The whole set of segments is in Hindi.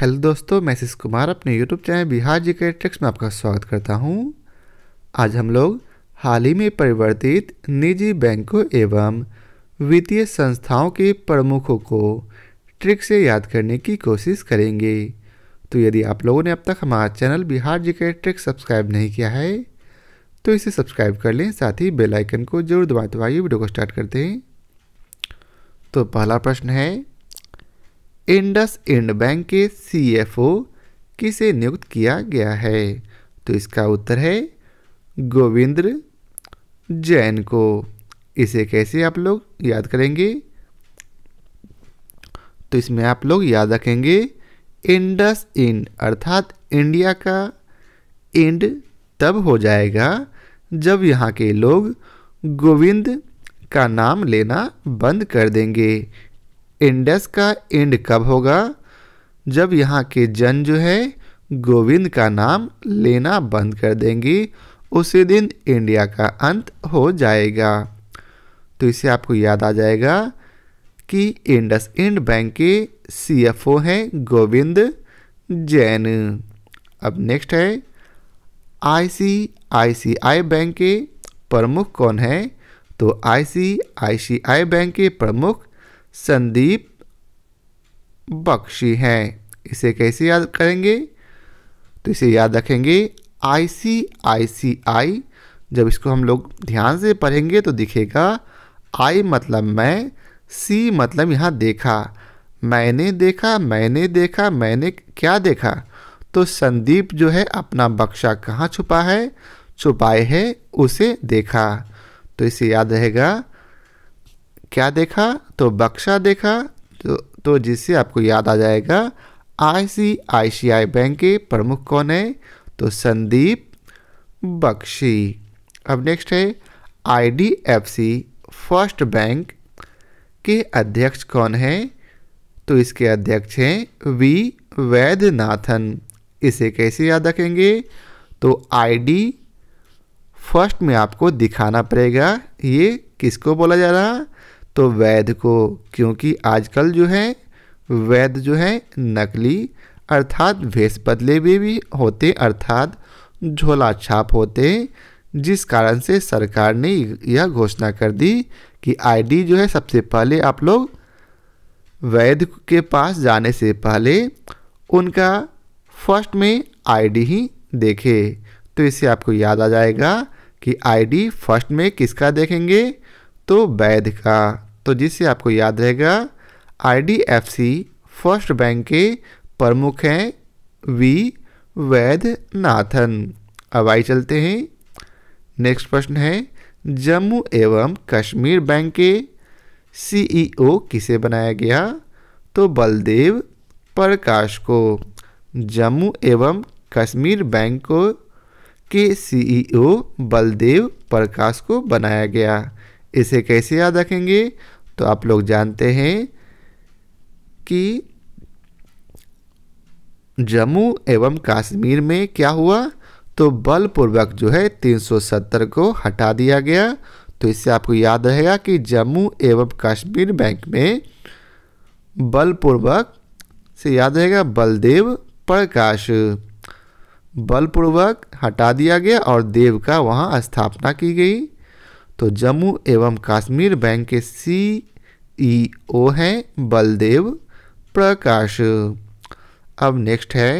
हेलो दोस्तों मैं शिश कुमार अपने यूट्यूब चैनल बिहार जी के ट्रिक्स में आपका स्वागत करता हूं। आज हम लोग हाल ही में परिवर्तित निजी बैंकों एवं वित्तीय संस्थाओं के प्रमुखों को ट्रिक से याद करने की कोशिश करेंगे तो यदि आप लोगों ने अब तक हमारा चैनल बिहार जी के ट्रिक्स सब्सक्राइब नहीं किया है तो इसे सब्सक्राइब कर लें साथ ही बेलाइकन को जरूर दबाए दबाइए वीडियो को स्टार्ट करते हैं तो पहला प्रश्न है इंडस इंड बैंक के सीएफओ किसे नियुक्त किया गया है तो इसका उत्तर है गोविंद्र जैन को इसे कैसे आप लोग याद करेंगे तो इसमें आप लोग याद रखेंगे इंडस इंड अर्थात इंडिया का इंड तब हो जाएगा जब यहाँ के लोग गोविंद का नाम लेना बंद कर देंगे इंडस का एंड कब होगा जब यहाँ के जन जो है गोविंद का नाम लेना बंद कर देंगी उसी दिन इंडिया का अंत हो जाएगा तो इसे आपको याद आ जाएगा कि इंडस इंड बैंक के सीएफओ हैं गोविंद जैन अब नेक्स्ट है आईसीआईसीआई बैंक के प्रमुख कौन है तो आईसीआईसीआई बैंक के प्रमुख संदीप बख्शी हैं इसे कैसे याद करेंगे तो इसे याद रखेंगे आई सी आई सी आई जब इसको हम लोग ध्यान से पढ़ेंगे तो दिखेगा आई मतलब मैं सी मतलब यहाँ देखा मैंने देखा मैंने देखा मैंने क्या देखा तो संदीप जो है अपना बक्शा कहाँ छुपा है छुपाए है उसे देखा तो इसे याद रहेगा क्या देखा तो बक्सा देखा तो तो जिससे आपको याद आ जाएगा आई आई सी सी आई बैंक के प्रमुख कौन है तो संदीप बख्शी अब नेक्स्ट है I D F C first bank के अध्यक्ष कौन है तो इसके अध्यक्ष हैं वी वैद्यनाथन इसे कैसे याद रखेंगे तो आईडी फर्स्ट में आपको दिखाना पड़ेगा ये किसको बोला जा रहा तो वैध को क्योंकि आजकल जो है वैध जो है नकली अर्थात भेष बदले भी, भी होते अर्थात झोला छाप होते जिस कारण से सरकार ने यह घोषणा कर दी कि आईडी जो है सबसे पहले आप लोग वैध के पास जाने से पहले उनका फर्स्ट में आईडी ही देखे तो इससे आपको याद आ जाएगा कि आईडी फर्स्ट में किसका देखेंगे तो वैध का तो जिससे आपको याद रहेगा आईडीएफसी फर्स्ट बैंक के प्रमुख हैं वी वैद्यनाथन अब आई चलते हैं नेक्स्ट प्रश्न है जम्मू एवं कश्मीर बैंक के सीईओ e किसे बनाया गया तो बलदेव प्रकाश को जम्मू एवं कश्मीर बैंक को के सीईओ e बलदेव प्रकाश को बनाया गया इसे कैसे याद रखेंगे तो आप लोग जानते हैं कि जम्मू एवं कश्मीर में क्या हुआ तो बलपूर्वक जो है 370 को हटा दिया गया तो इससे आपको याद रहेगा कि जम्मू एवं कश्मीर बैंक में बलपूर्वक से याद रहेगा बलदेव प्रकाश बलपूर्वक हटा दिया गया और देव का वहाँ स्थापना की गई तो जम्मू एवं कश्मीर बैंक के सी ई ओ हैं बलदेव प्रकाश अब नेक्स्ट है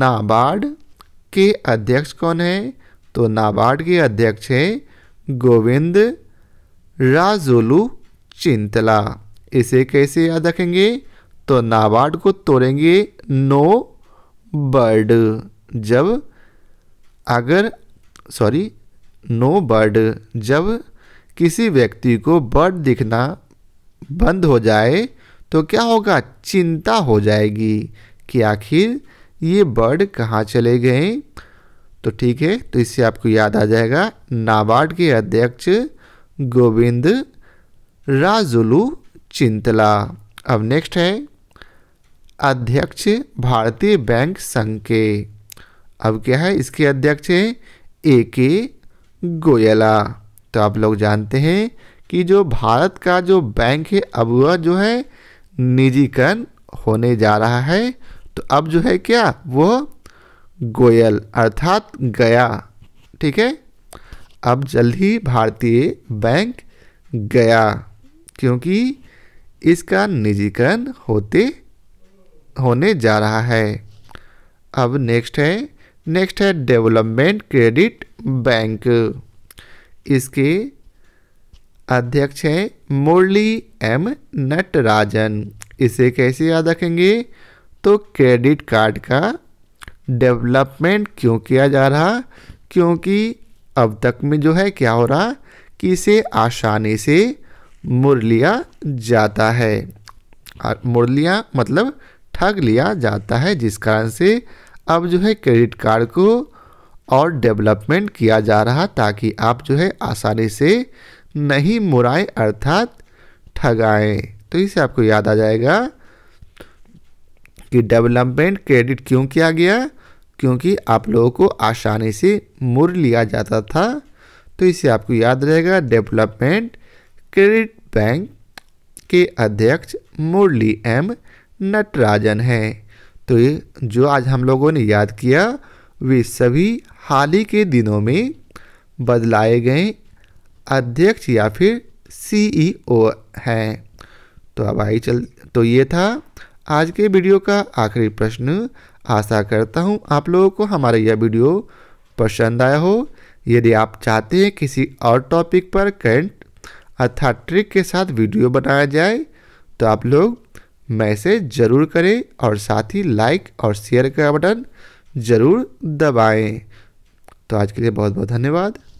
नाबार्ड के अध्यक्ष कौन है तो नाबार्ड के अध्यक्ष हैं गोविंद राजोलू चिंतला इसे कैसे याद रखेंगे तो नाबार्ड को तोड़ेंगे नो बर्ड जब अगर सॉरी नो बर्ड जब किसी व्यक्ति को बर्ड दिखना बंद हो जाए तो क्या होगा चिंता हो जाएगी कि आखिर ये बर्ड कहाँ चले गए तो ठीक है तो इससे आपको याद आ जाएगा नाबार्ड के अध्यक्ष गोविंद राजुलू चिंतला अब नेक्स्ट है अध्यक्ष भारतीय बैंक संघ के अब क्या है इसके अध्यक्ष हैं ए के गोयला तो आप लोग जानते हैं कि जो भारत का जो बैंक है अब वह जो है निजीकरण होने जा रहा है तो अब जो है क्या वह गोयल अर्थात गया ठीक है अब जल्द ही भारतीय बैंक गया क्योंकि इसका निजीकरण होते होने जा रहा है अब नेक्स्ट है नेक्स्ट है डेवलपमेंट क्रेडिट बैंक इसके अध्यक्ष हैं मुरली एम नटराजन इसे कैसे याद रखेंगे तो क्रेडिट कार्ड का डेवलपमेंट क्यों किया जा रहा क्योंकि अब तक में जो है क्या हो रहा कि इसे आसानी से मुर लिया जाता है मुर लिया मतलब ठग लिया जाता है जिस कारण से अब जो है क्रेडिट कार्ड को और डेवलपमेंट किया जा रहा ताकि आप जो है आसानी से नहीं मुराए अर्थात ठगाएं तो इसे आपको याद आ जाएगा कि डेवलपमेंट क्रेडिट क्यों किया गया क्योंकि आप लोगों को आसानी से मुर लिया जाता था तो इसे आपको याद रहेगा डेवलपमेंट क्रेडिट बैंक के अध्यक्ष मुरली एम नटराजन हैं तो ये जो आज हम लोगों ने याद किया वे सभी हाल ही के दिनों में बदलाए गए अध्यक्ष या फिर सीईओ e हैं तो अब आई चल तो ये था आज के वीडियो का आखिरी प्रश्न आशा करता हूँ आप लोगों को हमारा यह वीडियो पसंद आया हो यदि आप चाहते हैं किसी और टॉपिक पर करंट अर्थात ट्रिक के साथ वीडियो बनाया जाए तो आप लोग मैसेज ज़रूर करें और साथ ही लाइक और शेयर का बटन ज़रूर दबाएं तो आज के लिए बहुत बहुत धन्यवाद